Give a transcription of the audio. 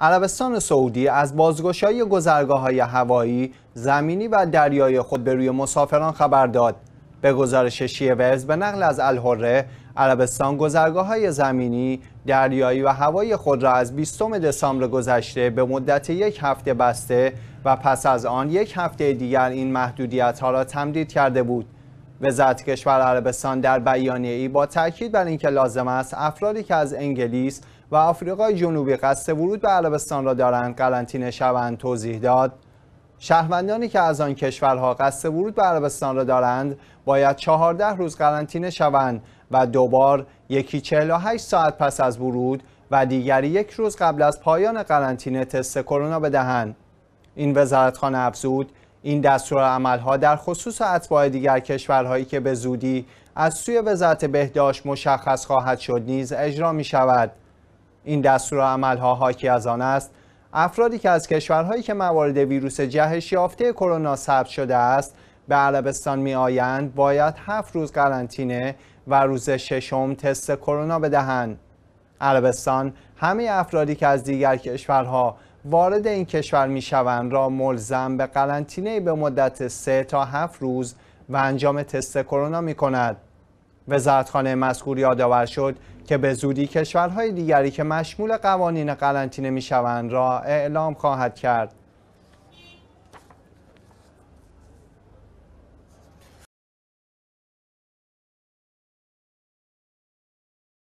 عربستان سعودی از بازگشایی گذرگاه های هوایی، زمینی و دریایی خود به روی مسافران خبر داد. به گزارش شیورز به نقل از الهره، عربستان گذرگاه های زمینی، دریایی و هوایی خود را از 20 دسامبر گذشته به مدت یک هفته بسته و پس از آن یک هفته دیگر این محدودیت ها را تمدید کرده بود. وزارت کشور عربستان در بیانیه ای با تاکید بر اینکه لازم است افرادی که از انگلیس و آفریقای جنوبی قصد ورود به عربستان را دارند قرنطینه شوند توضیح داد شهروندانی که از آن کشورها قصد ورود به عربستان را دارند باید 14 روز قرنطینه شوند و دوبار یکی 48 ساعت پس از ورود و دیگری یک روز قبل از پایان قرنطینه تست کرونا بدهند این وزارتخانه افزود این ها در خصوص اتباع دیگر کشورهایی که به زودی از سوی وزارت بهداشت مشخص خواهد شد نیز اجرا می شود این دستور ها حاکی از آن است افرادی که از کشورهایی که موارد ویروس جهش یافته کرونا ثبت شده است به عربستان می آیند باید هفت روز قرنطینه و روز ششم تست کرونا بدهند عربستان همه افرادی که از دیگر کشورها وارد این کشور می شوند را ملزم به قرنطینه به مدت سه تا هفت روز و انجام تست کرونا می کند. وزارتخانه مسئول یادآور شد که به زودی کشورهای دیگری که مشمول قوانین قرنطینه می شوند را اعلام خواهد کرد.